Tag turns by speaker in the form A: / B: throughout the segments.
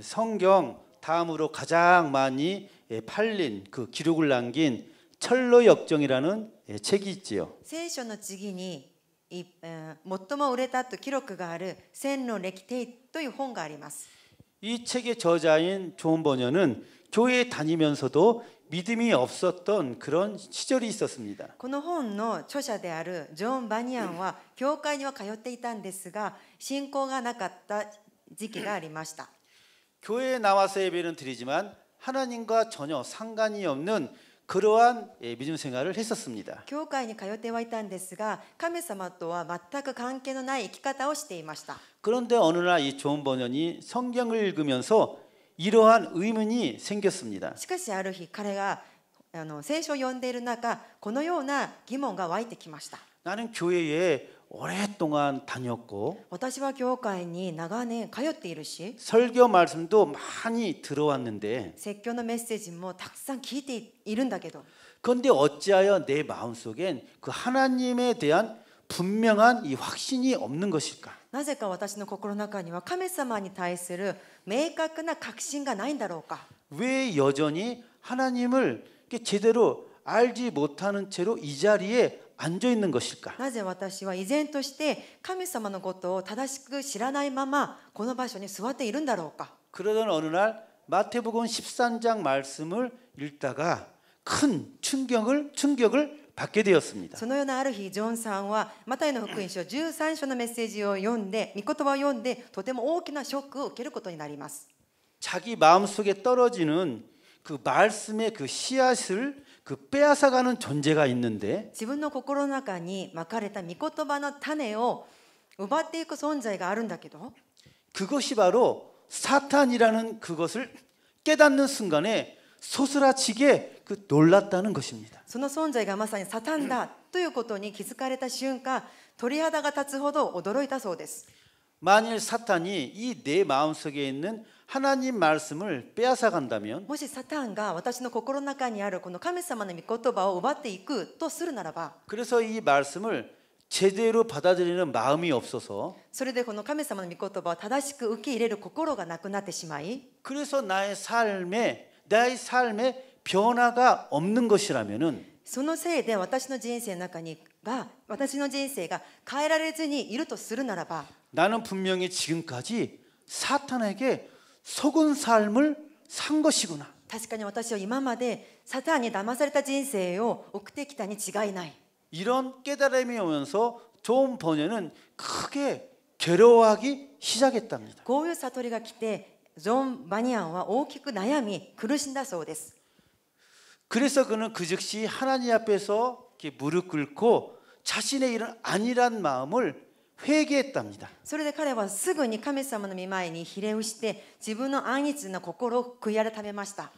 A: 성경 다음으로 가장 많이 팔린 그 기록을 남긴 철로 역정이라는 책이 있지요.
B: 성경의 次に 最も売れたと記録がある千の歴帝という本があります.이
A: 책의 저자인 존 버녀는 교회에 다니면서도 믿음이 없었던 그런 시절이 있었습니다.
B: この本の著者であるジョン・バニアンは教会には通っていたんですが信仰がなかった時期がありました。
A: 교회에 나와서 예배는 드리지만 하나님과 전혀 상관이 없는 그러한 예, 믿음 생활을 했었습니다.
B: 교회에 通ってはいたんですが神様とは全く関係のない生き方をしていました 그
A: 그런데 어느 날이존 번연이 성경을 읽으면서 이러한 의문이 생겼습니다.
B: しかしある日彼が聖書を読んでいる中このような疑問が湧いてきました。 어, 어,
A: 나는 교회에 오랫동안 다녔고
B: 私は教長年通っているし
A: 설교 말씀도 많이 들어왔는데
B: 説教のメッセージもたくさん聞い데
A: 뭐 어찌하여 내 마음속엔 그 하나님에 대한 분명한 이 확신이 없는 것일까?
B: なぜか私の心の中には神様に対する明確な確信がないんだろうか?왜
A: 여전히 하나님을 제대로 알지 못하는 채로 이 자리에 앉아 있는 것일까?
B: なぜ私は依然として神様のことを正しく知らないままこの場所に座っているんだろうか?
A: 그러던 어느 날 마태복음 13장 말씀을 읽다가 큰 충격을 충격을 받게 되었습니다.
B: そのようなある日ジョンさんはマタイの福音書13章のメッセージを読んで御言葉を読んでとても大きなショックを受けることになります。
A: 자기 마음속에 떨어지는 그 씨앗을 그 빼앗아가는 존재가 있는데
B: 自分の心の中に巻かれた御言葉の種を奪っていく存在があるんだけど
A: 그것이 바로 사탄이라는 그것을 깨닫는 순간에 소스라치게 그 놀랐다는 것입니다.
B: その存在がまさにサタンだということに気づかれた瞬間鳥肌が立つほど驚いたそうです。
A: 만일 사탄이 이 내 마음속에 있는 하나님 말씀을 빼앗아 간다면
B: もしサタンが私の心の中にあるこの神様の御言葉を奪っていくとするならば
A: 그래서 이 말씀을 제대로 받아들이는 마음이 없어서
B: それでこの神様の御言葉を正しく受け入れる心がなくなってしまい
A: 그래서 나의 삶에 나의 삶에 변화가 없는 것이라면은
B: そのせいで私の人生の中にが私の人生が変えられずにいるとするならば
A: 나는 분명히 지금까지 사탄에게
B: 속은 삶을
A: 산 것이구나.
B: 確かに私は今までサタンに騙された人生を送ってきたに違いない.
A: 이런 깨달음이 오면서 존 번연은 크게 괴로워하기 시작했답니다. 고유 사토리가
B: 来て존 마니안은 大きく悩み苦しんだそうです.
A: 그래서 그는 그 즉시 하나님 앞에서 무릎 꿇고 자신의 일은 아니란 마음을 회개했답니다.
B: それで彼はすぐに神様の御前にひれをして自分の安逸の心を悔い改めました.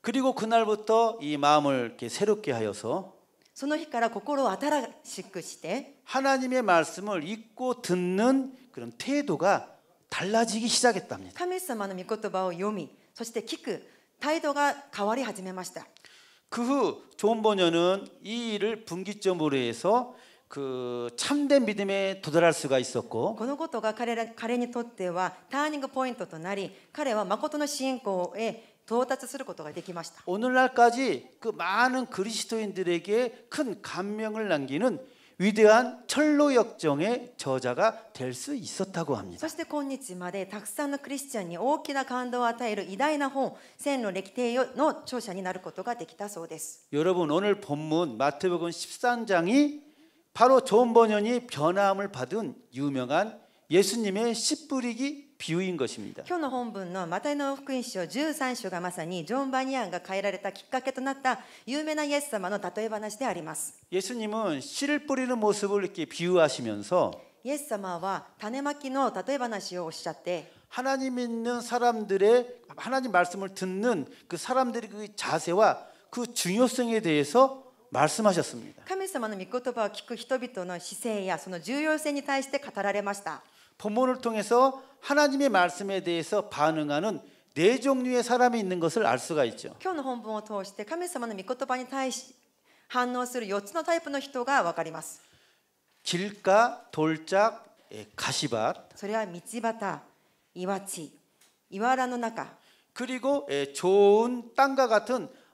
A: 그리고 그날부터 이 마음을 이렇게 새롭게 하여서 その日から心を新しくして 하나님의 말씀을 읽고 듣는 그런 태도가 달라지기 시작했답니다.
B: 神様の御言葉を読み、そして聞く態度が変わり始めました.그후
A: 존 버녀는 이 일을 분기점으로 해서 그 참된 믿음에 도달할 수가 있었고
B: このことが彼ら彼にとってはターニングポイントとなり彼は誠の信仰へ到達することができました
A: 오늘날까지 그 많은 그리스도인들에게 큰 감명을 남기는 위대한 철로 역정의 저자가 될 수 있었다고 합니다.
B: そして今日までたくさんのクリスチャンに大きな感動を与える偉大な本千の歴帝の著者になることができたそうです。여러분
A: 오늘 본문 마태복음 13장이 바로 존 번연이 변화함을 받은 유명한 예수님의 씨뿌리기 비유인 것입니다.
B: 今日の本文のマタイの福1 3章がまさにジョンバニアンが変えられたきっかけとなった様の例え話であります
A: 예수님은 씨를 뿌리는 모습을 이렇게 비유하시면서
B: イエ様は種まきの例え話をおっしゃって
A: 하나님 믿는 사람들의 하나님 말씀을 듣는 그 사람들의 그 자세와 그 중요성에 대해서 말씀하셨습니다.
B: 神様の御言葉を聞く人々の姿勢やその重要性に対して語られました.
A: 본문을 통해서 하나님의 말씀에 대해서 반응하는 네 종류의 사람이 있는 것을 알 수가 있죠.
B: 今日の本文を通して神様の御言葉に対し反応する4つのタイプの人がわかります.
A: 길가, 돌짝, 가시밭.
B: それは道端、岩地、岩らの中.
A: 그리고 좋은 땅과 같은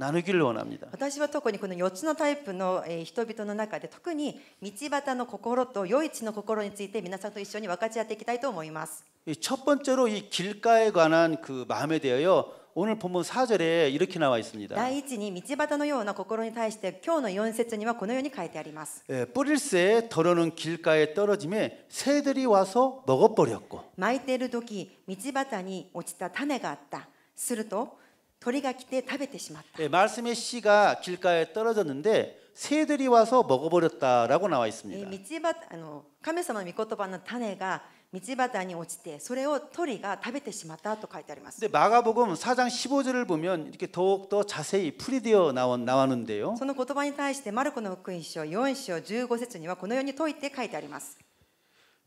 A: 나누기를 원합니다.
B: 私は特にこの4つのタイプの人々の中で特に道端の心と良い地の心について皆さんと一緒に分かち合っていきたいと思います。첫
A: 번째로 이 길가에 관한 그 마음에 대하여 오늘 본문 4절에 이렇게 나와 있습니다.
B: 第一に道端のような心に対して今日の4節にはこのように書いてあります.
A: 예, 뿌릴새 더러는 길가에 떨어짐에 새들이 와서 먹어버렸고.
B: 撒いている時道端に落ちた種があった。すると 도리가 기때 다베테시마다.
A: 말씀의 씨가 길가에 떨어졌는데 새들이 와서 먹어버렸다라고 나와 있습니다.
B: 미치바, 아노, 하나님의 미코토바의 타네가 道端に落ちてそれを鳥が食べてしまったと書いてあります.
A: 근데 마가복음 4장 15절을 보면 이렇게 더욱 더 자세히 풀이되어 나온 나왔는데요.
B: その言葉に対してマルコの福音書4章15節にはこのように説いて書いてあります.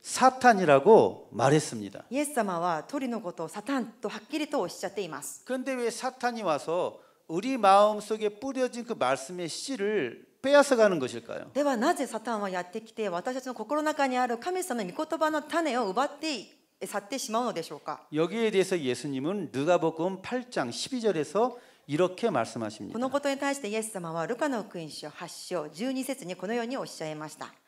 A: 사탄이라고 말했습니다.
B: 예수様は鳥のことサタンとはっきりとおっしゃっています데왜
A: 사탄이 와서 우리 마음 속에 뿌려진 그 말씀의 씨를 빼앗아 가는 것일까요?
B: ではなぜサタンはやってきて私たちの心の中にある神様の御言葉の種を奪って去ってしまうのでしょうか?
A: 여기에 대해서 예수님은 누가복음 8장 12절에서 이렇게 말씀하십니다.
B: このことに対してイエス様はルカの福音書8章12節にこのようにおっしゃいました。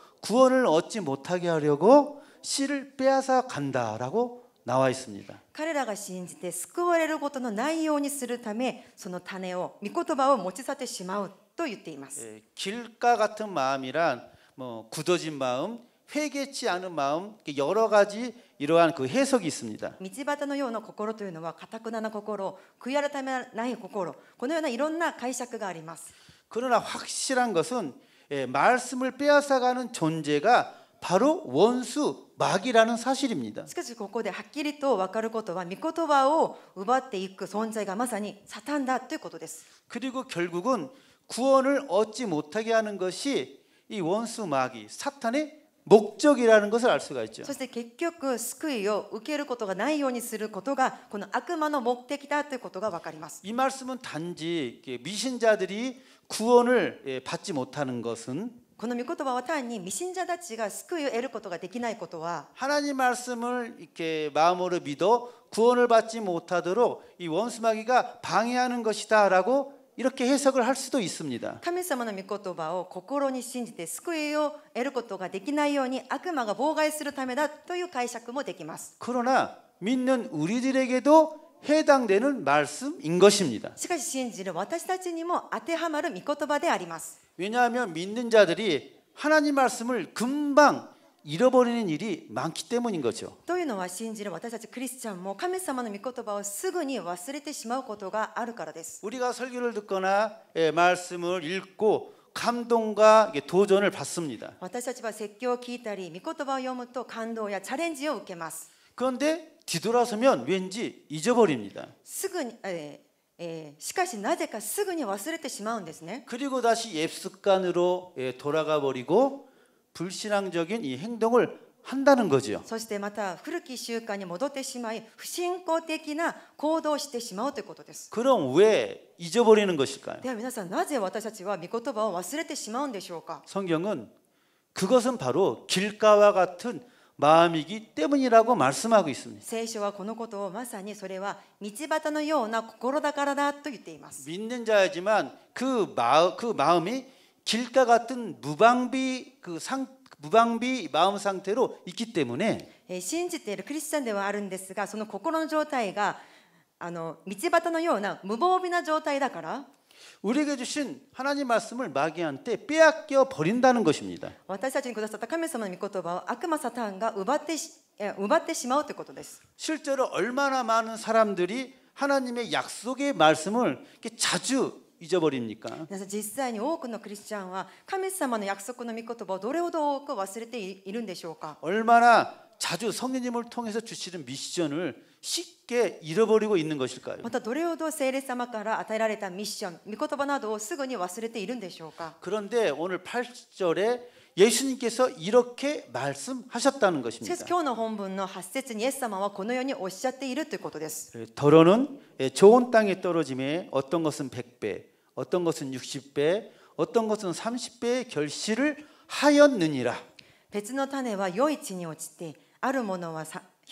A: 구원을 얻지 못하게 하려고 씨를 빼앗아 간다라고 나와 있습니다.
B: 彼らが信じて救われることのないようにするためその種を御言葉を持ち去ってしまうと言っています
A: 예, 길가 같은 마음이란 뭐 굳어진 마음, 회개치 않은 마음 여러 가지 이러한 그 해석이 있습니다.
B: 미치바타의ような心というのは堅くなな心悔い改めない心このようないろんな解釈があります
A: 그러나 확실한 것은 예, 말씀을 빼앗아가는 존재가 바로 원수 마귀라는 사실입니다. 그리고 결국은 구원을 얻지 못하게 하는 것이 이 원수 마귀 사탄의 목적이라는 것을 알 수가 있죠.
B: 결국 스쿠이 受けることがないようにすることがこの悪魔の目的だということがわかります.이
A: 말씀은 단지 미신자들이 구원을 받지 못하는 것은
B: この御言葉は単に未信者たちが救いを得ることができないことは하나님
A: 말씀을 이렇게 마음으로 믿어 구원을 받지 못하도록 이 원수마귀가 방해하는 것이다라고 이렇게 해석을 할 수도 있습니다.
B: 神様の御言葉を心に信じて救いを得ることができないように悪魔が妨害するためだという解釈もできます。
A: 그러나 믿는 우리들에게도 해당되는 말씀인 것입니다. しかし信じる私たちにも当てはまる御言葉であります. 왜냐하면 믿는 자들이 하나님 말씀을 금방 잃어버리는 일이 많기 때문인 거죠.
B: というのは信じる私たちクリスチャンも神様の御言葉をすぐに忘れてしまうことがあるからです. 우리가
A: 설교를 듣거나 예, 말씀을 읽고 감동과 도전을 받습니다.
B: 私たちは説教を聞いたり御言葉を読むと感動やチャレンジを受けます. 그런데
A: 뒤돌아서면 왠지 잊어버립니다.
B: すぐに, 에, 에, しかしなぜかすぐに忘れてしまうんですね.
A: 그리고 다시 옛 습관으로 예, 돌아가 버리고 불신앙적인 이 행동을 한다는 거죠.
B: そしてまた古き習慣に戻ってしまい不信仰的な行動をしてしまうということです.
A: 그럼 왜 잊어버리는 것일까요?
B: では皆さんなぜ私たちは御言葉を忘れてしまうんでしょうか?
A: 성경은 그것은 바로 길가와 같은 마음이기 때문이라고 말씀하고
B: 있습니다.聖書はこのことをまさにそれは道端のような心だからだと言っています.
A: 믿는 자지만 그 마음 그 마음이 길가 같은 무방비 그상 무방비 마음 상태로 있기 때문에
B: 信じているクリスチャンではあるんですがその心の状態があの道端のような無防備な状態だから
A: 우리에게 주신 하나님 말씀을 마귀한테 빼앗겨 버린다는 것입니다. 실제로 얼마나 많은 사람들이 하나님의 약속의 말씀을 이렇게 자주 잊어버립니까?
B: 그래서 실제로 多くのクリスチャンは神様の約束の御言葉をどれほど多く忘れているんでしょうか?
A: 얼마나 자주 성령님을 통해서 주시는 미션을 쉽게 잃어버리고 있는 것일까요?
B: またどれほど聖霊様から与えられたミッション、御言葉などをすぐに忘れているんでしょうか?
A: 그런데 오늘 8절에 예수님께서 이렇게 말씀하셨다는 것입니다.
B: 今日の本文の8節にイエス様はこのようにおっしゃっているということです.
A: 더러는 좋은 땅에 떨어짐에 어떤 것은 100배, 어떤 것은 60배, 어떤 것은 30배의 결실을 하였느니라.
B: 別の種は良い地に落ちて、あるものは 100倍あるものは60倍あるものは30倍の実を結んだ예수님께서는오직좋은땅만이그말씀의결실을맺었다라고하셨다는것입니다イエス様はただ良い地だけが良い実を結ぶことができたとおっしゃっています그럼좋은땅이란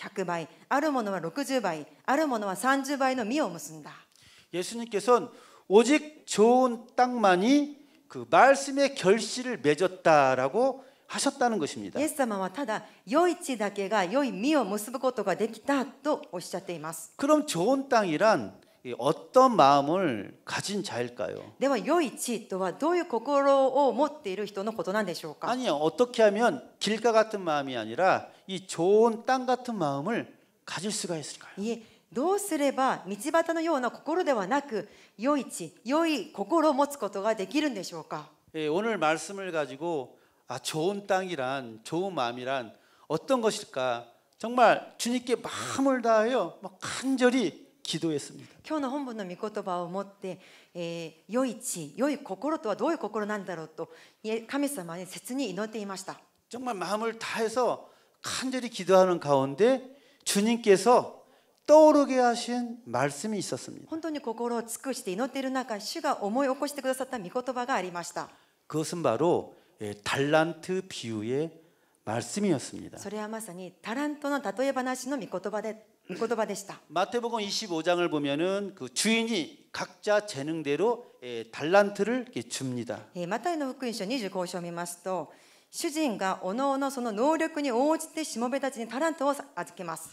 A: 어떤 마음을 가진 자일까요?
B: では良い地とはどういう心を持っている人のことなんでしょうか? 아니
A: 어떻게 하면 길가 같은 마음이 아니라 이 좋은 땅 같은 마음을 가질 수가 있을까요? 예. どうすれば道端のような心ではなく良い地、良い心を持つことができるんでしょうか 예, 오늘 말씀을 가지고 아 좋은 땅이란 좋은 마음이란 어떤 것일까 정말 주님께 마음을 다하여 막 간절히 기도했습니다.
B: 今日の本文の御言葉を持って、えー、良い地、良い心とはどういう心なんだろうと、神様に切に祈っていました。
A: 정말 마음을 다해서 간절히 기도하는 가운데 주님께서 떠오르게 하신 말씀이 있었습니다.
B: 本当に心を尽くして祈っている中、主が思い起こしてくださった御言葉がありました.
A: 그것은 바로 예, 달란트 비유의 말씀이었습니다.
B: それはまさにタラントの例え話の御言葉で
A: 고도바데시다. 마태복음 25장을 보면은 그 주인이 각자 재능대로 달란트를 줍니다.
B: 마태の福音書25章を見ますと 主人がおのおのその能力に応じてしもべたちにタラントを預けます。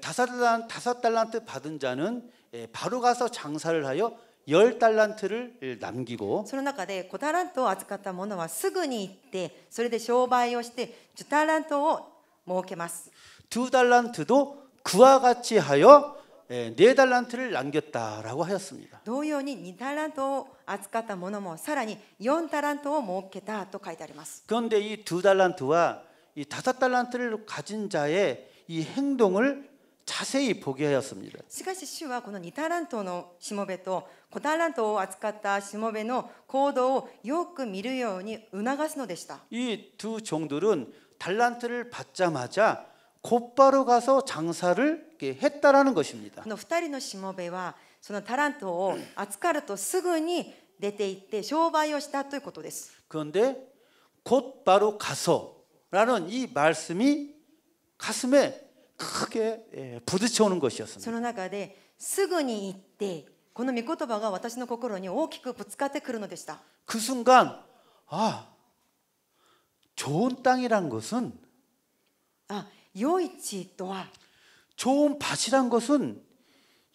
A: 다섯 달란트 받은 자는 바로 가서 장사를 하여 열 달란트를 남기고
B: その中で5タラントを預かった者はすぐに行ってそれで商売をして10タラントを儲けます。두
A: 달란트도 그와 같이 하여 네 달란트를 남겼다라고 하였습니다.
B: 同様に2タラントを扱った者もさらに4タラントを設けたと書いてあります.
A: 그런데 이두 달란트와 이 다섯 달란트를 가진 자의 이 행동을 자세히 보게 하였습니다.
B: しかし主はこの2タラントのしもべと5タラントを扱ったしもべの行動をよく見るように促すのでした.이
A: 두 종들은 달란트를 받자마자 곧바로 가서 장사를 했다라는 것입니다.
B: この2人のしもべはそのタラントを預かるとすぐに出て行って商売をしたということです.
A: 그런데 곧바로 가서라는 이 말씀이 가슴에
B: 크게
A: 부딪혀오는 것이었습니다.
B: その中ですぐに行ってこの御言葉が私の心に大きくぶつかってくるのでした.그
A: 순간 아 좋은 땅이란 것은 아 요이치 또한 좋은 밭이란 것은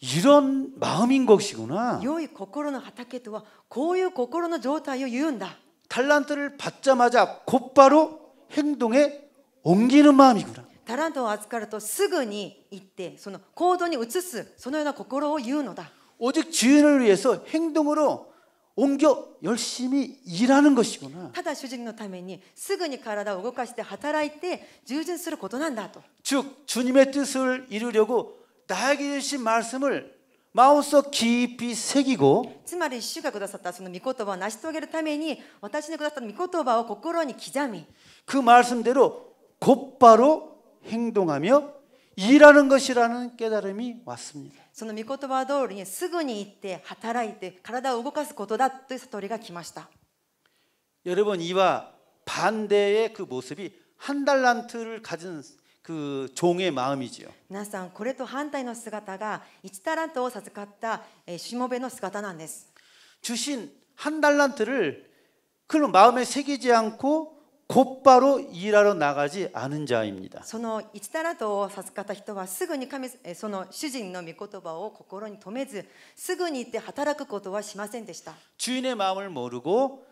A: 이런 마음인 것이구나. 요이 고코로노 하타케 또한 고유 고코로노 조타요 유운다. 달란트를 받자마자 곧바로 행동에 옮기는 마음이구나.
B: タラントを預かるとすぐに行ってその行動に移すそのような心を言うの오직주인을위해서행동으로
A: 옮겨 열심히 일하는 것이구나.
B: ただ主人のためにすぐに体を動かして働いて従順することなんだと.즉
A: 주님의 뜻을 이루려고 나에게 주신 말씀을 마음속 깊이 새기고
B: つまり主がくださったその御言葉を成し遂げるために私にくださった御言葉を心に刻み그
A: 말씀대로 곧바로 행동하며 일하는 것이라는 깨달음이 왔습니다. その御言葉通りにすぐに行って働いて体を動かすことだという悟りが来ました. 여러분 이와 반대의 그 모습이 한 달란트를 가진 그 종의 마음이지요.
B: 皆さんこれと反対の姿が1タラントを授かったしもべの姿なんです.
A: 주신 한 달란트를 그런 마음에 새기지 않고 곧바로 일하러 나가지 않은 자입니다.
B: その一だらと授かった人はすぐに神その主人の御言葉を心に留めずすぐに行って働くことはしませんでした
A: 주인의 마음을 모르고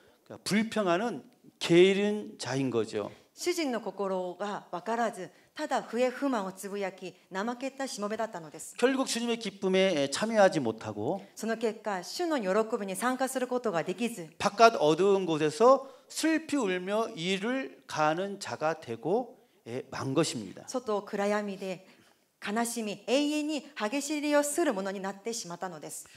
A: 불평하는 게으른 자인 거죠.
B: 主人の心が分からずただ不平不満をつぶやき怠けたしもべだったのです
A: 결국 주님의 기쁨에 참여하지 못하고
B: その結果主の喜びに参加することができず
A: 바깥 어두운 곳에서 슬피 울며 일을 가는 자가 되고 예, 만 것입니다.
B: 外暗闇で悲しみ永遠に激しいをするものになってしまったのです 그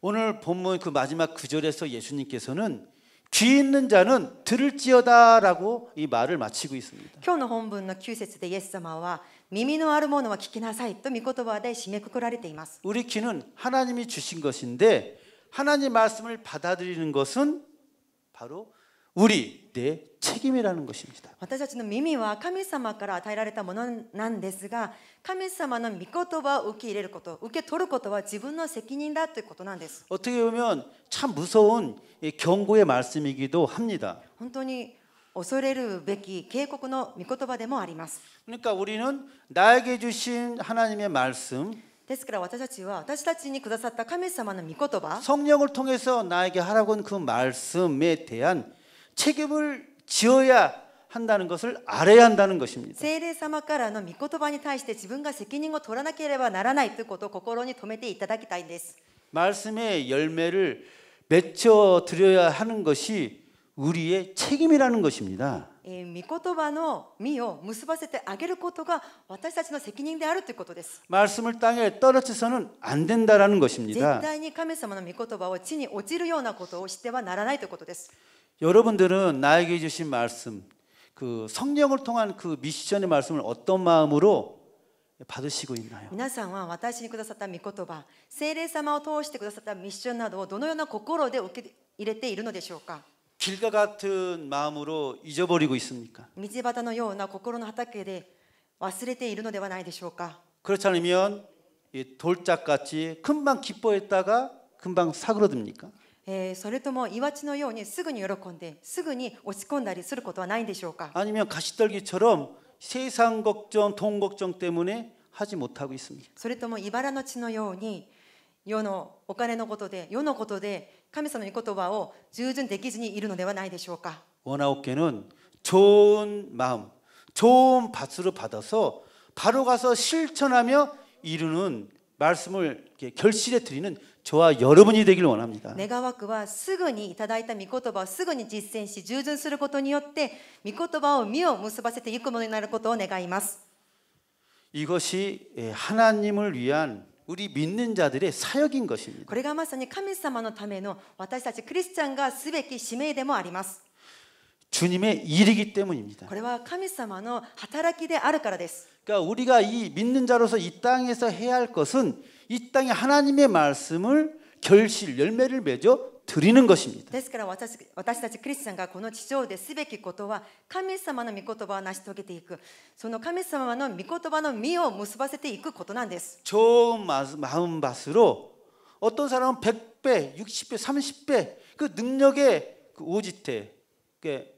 A: 오늘 본문 그 마지막 구절에서 예수님께서는 귀 있는 자는 들을지어다라고 이 말을 마치고 있습니다.
B: 今日の本文9節でイエス様耳のあるものは聞きなさいと御言葉で締めくくられています
A: 우리 귀는 하나님이 주신 것인데 하나님 말씀을 받아들이는 것은 바로 우리 내 책임이라는 것입니다.
B: 私たちの耳は神様から与えられたものなんですが、神様の御言葉を受け入れること、受け取ることは自分の責任だということなんです.
A: 어떻게 보면 참 무서운 경고의 말씀이기도 합니다.
B: 恐れるべき警告の御言葉でもあります. 그러니까 우리는 나에게 주신 하나님의
A: 말씀
B: ですから私たちは私たちにくださった神様の御言葉성령을
A: 통해서 나에게 하라고 한그 말씀에 대한 책임을 지어야 한다는 것을 알아야 한다는 것입니다. 말씀의 열매를 맺혀 드려야 하는 것이 우리의 책임이라는 것입니다.
B: 御言葉の実を結ばせてあげることが私たちの責任であるということです 예,
A: 말씀을 땅에 떨어뜨서는안 된다라는 것입니다.
B: 絶対に神様の御言葉を地に落ちるようなことをしてはならないということです。
A: 여러분들은 나에게 주신 말씀, 그 성령을 통한 그 미션의 말씀을 어떤 마음으로 받으시고 있나요?
B: 皆さんは私にくださった御言葉、聖霊様を通してくださったミッションなどをどのような心で受け入れているのでしょうか?
A: 길과 같은 마음으로 잊어버리고 있습니까?
B: 道端のような心の畑で忘れているのではないでしょうか?
A: 그렇지 않으면 돌짝같이 금방 기뻐했다가 금방 사그러듭니까? それともイワシのようにすぐに喜んですぐに落ち込んだりすることはないんでしょうか아니면가시떨기처럼세상걱정돈걱정때문에하지못하고있습니다それとも茨の地のように世のお金のことで世のことで神様の言葉を従順できずにいるのではないでしょうか원하옵게는좋은마음좋은밭으로받아서바로가서실천하며이루는말씀을결실해드리는 저와 여러분이 되길 원합니다.
B: 願わくはすぐにいただいた御言葉をすぐに実践し従順することによって御言葉を身を結ばせていくものになることを願います
A: 이것이 하나님을 위한 우리 믿는 자들의 사역인 것입니다.
B: これがまさに神様のための私たちクリスチャンがすべき使命でもあります.
A: 주님의 일이기 때문입니다.
B: これは神様の働きであるからです.
A: 그러니까 우리가 이 믿는 자로서 이 땅에서 해야 할 것은 이 땅에 하나님의 말씀을 결실 열매를 맺어 드리는 것입니다.
B: ですから私たちクリスチャンがこの地上ですべきことは神様の御言葉は神様の御言葉の実を結ばせていくことなんです。좋은
A: 마음 밭으로 어떤 사람은 100배, 60배, 30배 그 능력의 그 오지태 그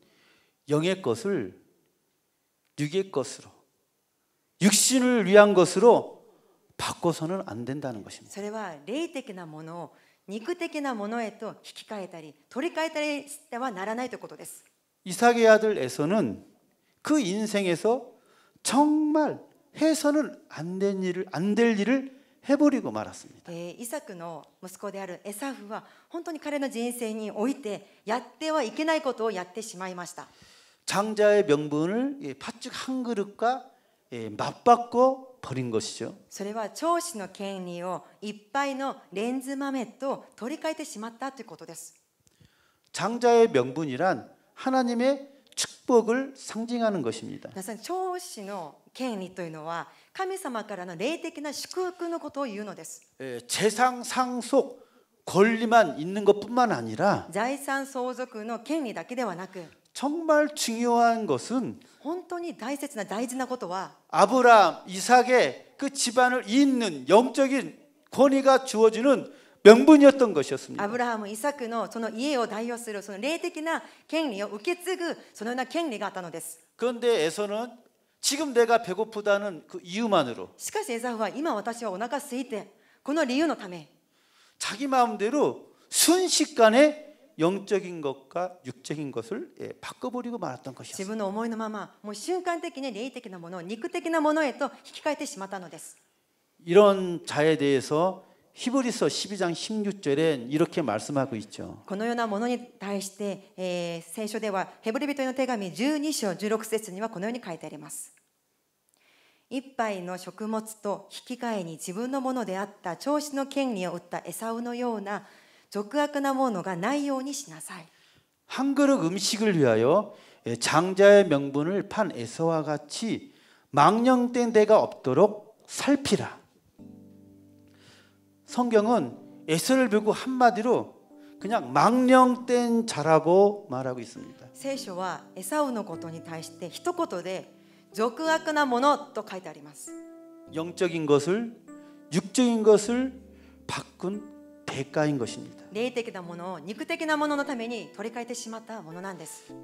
A: 영의 것을 육의 것으로 육신을 위한 것으로 바꿔서는 안 된다는 것입니다.
B: それは霊的なものを肉的なものへと引き換えたり取り替えたりしてはならないということです.
A: 이삭의 아들 에서는 그 인생에서 정말 해서는 안된 일을 안 될 일을 해버리고 말았습니다.
B: 이삭의息子であるエサフは本当に彼の人生においてやってはいけないことをやってしまいました。
A: 장자의 명분을 팥죽 한 그릇과 맞바꿔 버린 것이죠.
B: それは長子の権利をいっぱいのレンズ豆と取り替えてしまったということです.
A: 장자의 명분이란 하나님의 축복을 상징하는 것입니다.
B: 長子の権利というのは神様からの霊的な祝福のことを言うのです
A: 재상 상속 권리만 있는 것뿐만 아니라
B: 財産相続の権利だけではなく
A: 정말 중요한 것은
B: 本当に大切な大事なことは
A: 아브라함, 이삭의 그 집안을 잇는 영적인 권위가 주어지는 명분이었던 것이었습니다.
B: 아브라함은 이삭의 その家を代表するその霊的な権利を受け継ぐそのような権利があったのです. 어,
A: 그런데 에서는 지금 내가 배고프다는 그 이유만으로
B: しかしエサフは今私はお腹空いてこの理由のため
A: 자기 마음대로 순식간에 영적인 것과 육적인 것을 예, 바꿔버리고 말았던 것이었어요.
B: 自分の思いのままもう瞬間的に霊的なもの肉的なものへと引き換えてしまったのです
A: 이런 자에 대해서 히브리서 12장 16절엔 이렇게 말씀하고 있죠.
B: このようなものに対してえー聖書ではヘブル人の手紙1 2章1 6節にはこのように書いてあります一杯の食物と引き換えに自分のものであった調子の権利を売ったエサウのような 俗悪なものがないようにしなさい。한
A: 뭐 그릇 음식을 위하여 예, 장자의 명분을 판 에서와 같이 망령된 데가 없도록 살피라. 성경은 에서를 보고 한마디로 그냥 망령된 자라고 말하고 있습니다.
B: 성경은 에사우의 것에 대해 一言で俗悪なものと書いてあります.
A: 영적인 것을 육적인 것을 바꾼 대가인 것입니다.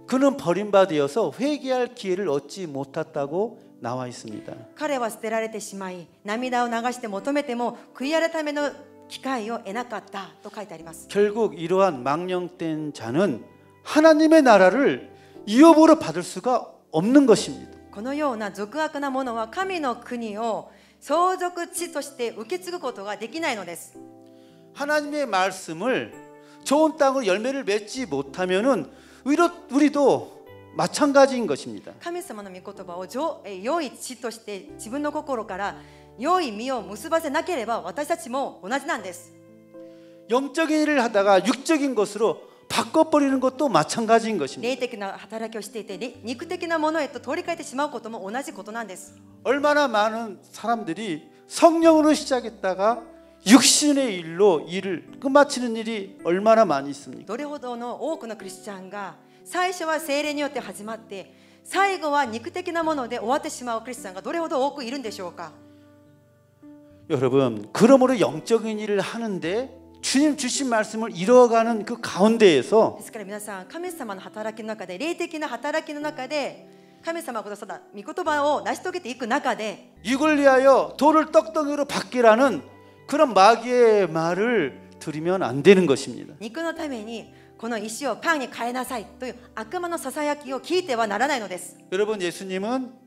A: 그는 버림받으어서 회개할 기회를 얻지 못했다고 나와 있습니다.
B: 彼は捨てられてしまい、涙を流して求めても悔い改めの機会を得なかったと書いてあります.
A: 결국 이러한 망령된 자는 하나님의 나라를 이업으로 받을 수가 없는 것입니다.
B: このような俗悪なものは神の国を相続地として受け継ぐことができないのです。
A: 하나님의 말씀을 좋은 땅으로 열매를 맺지 못하면은 우리도, 우리도 마찬가지인 것입니다.
B: 神様の御言葉を良い血として自分の心から良い実を結ばせなければ私た
A: 영적인 일을 하다가 육적인 것으로 바꿔버리는 것도 마찬가지인 것입니다. 얼마나 많은 사람들이 성령으로 시작했다가 육신의 일로 일을 끝마치는 일이 얼마나 많이 있습니까?
B: どれほどの多くのクリスチャンが最初は精霊によって始まって最後は肉的なもので終わってしまうクリスチャンがどれほど多くいるんでしょうか
A: 여러분, 그러므로 영적인 일을 하는데 주님 주신 말씀을 이뤄가는 그 가운데에서
B: ですから皆さん神様の働きの中で霊的な働きの中で神様がくださった御言葉を成し遂げていく中で이걸위하여
A: 돌을떡덩이로바뀌라는 그런 마귀의 말을 들으면 안 되는 것입니다.
B: 肉のためにこの石をパンに変えなさいという悪魔のささやきを聞いてはならないのです。여러분
A: 예수님은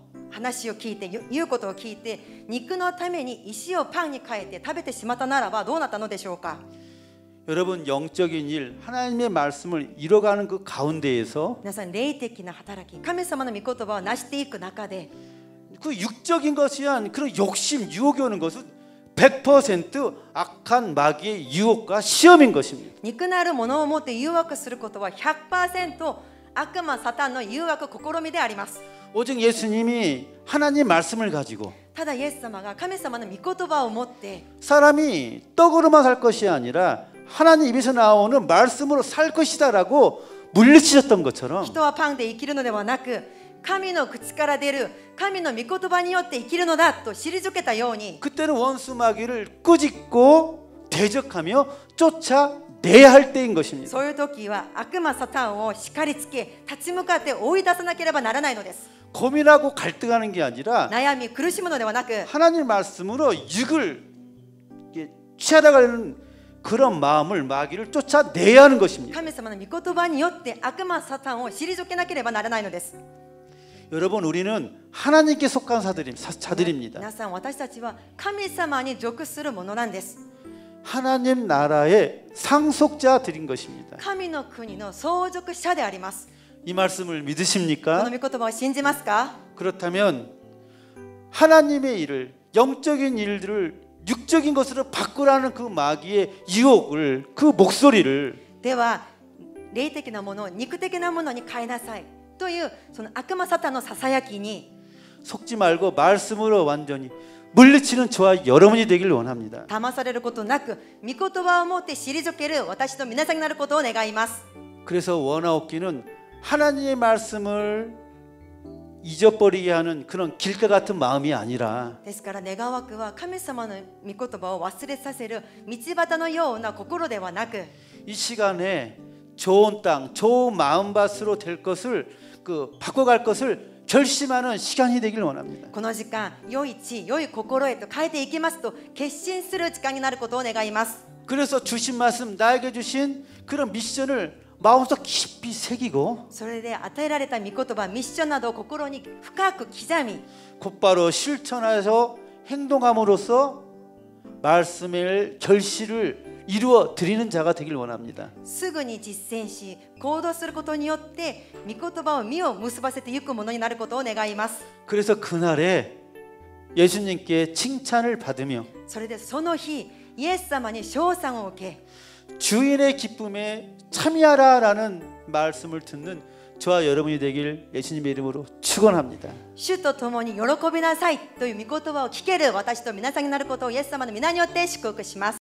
B: 話を聞いて言うことを聞いて肉のために石をパンに変えて食べてしまったならばどうなったのでしょうか
A: 여러분영적인일하나님의말씀을이뤄가는그가운데에서
B: 皆さん霊的な働き神様の御言葉を成していく中で
A: 그육적인것이한그런욕심유혹이오는것은100%악한마귀의유혹과시험인것입니다
B: 니크나를모노모테유혹することは100%悪魔サタンの誘惑試みであります。
A: 오직 예수님이 하나님 말씀을 가지고 사람이 떡으로만 살 것이 아니라 하나님 입에서 나오는 말씀으로 살 것이다라고 물리치셨던 것처럼
B: 그때는 원수 마귀를
A: 꾸짖고 대적하며 쫓아 대할 때인 것입니다.
B: そういう時は悪魔サタンを叱りつけ立ち向かって追い出さなければならないのです.
A: 고민하고 갈등하는 게 아니라 하나님 말씀으로 육을 취하다가는 그런 마음을 마귀를 쫓아내야 하는 것입니다.
B: 하나님の御言葉によって悪魔サタンを退けなければならないのです.
A: 여러분 우리는 하나님께 속한 사들임, 사들입니다.
B: 皆さん私たちは神様に属するものなんです。
A: 하나님 나라의 상속자들인 것입니다.
B: 神の国の相続者であります.이
A: 말씀을 믿으십니까? 그렇다면 하나님의 일을 영적인 일들을 육적인 것으로 바꾸라는 그 마귀의 유혹을 그 목소리를
B: では霊的なもの肉的なものに変えなさいというその悪魔サタのささやきに
A: 속지 말고 말씀으로 완전히 물리치는 저와 여러분이 되길 원합니다.
B: 騙されることなく御言葉を持って退ける私と皆さんになることを願います.
A: 그래서 원하옵기는 하나님의 말씀을 잊어버리게 하는 그런 길가 같은 마음이 아니라
B: ですから願わくは神様の御言葉を忘れさせる道端のような心ではな이
A: 시간에 좋은 땅, 좋은 마음밭으로 될 것을 그 바꿔갈 것을 결심하는 시간이 되길 원합니다.
B: この時間良い地良い心へと変えていきますと決心する時間になることを願います
A: 그래서 주신 말씀 나에게 주신 그런 미션을 마음속 깊이 새기고
B: それで与えられた御言葉ミッションなどを心に深く刻み
A: 곧바로 실천해서 행동함으로써 말씀의 결실을 이루어 드리는 자가 되길 원합니다.
B: すぐに実践し行動することによって御言葉を実を結ばせてゆくものになることを願います
A: 그래서 그날에 예수님께 칭찬을 받으며
B: それでその日イエス様に賞賛を受け
A: 주인의
B: 기쁨에 참여하라라는
A: 말씀을 듣는 저와 여러분이 되길 예수님의 이름으로 축원합니다.
B: 주와 동시에 喜びなさいという御言葉を聞ける私と皆さんになることをイエス様の皆によって祝福します。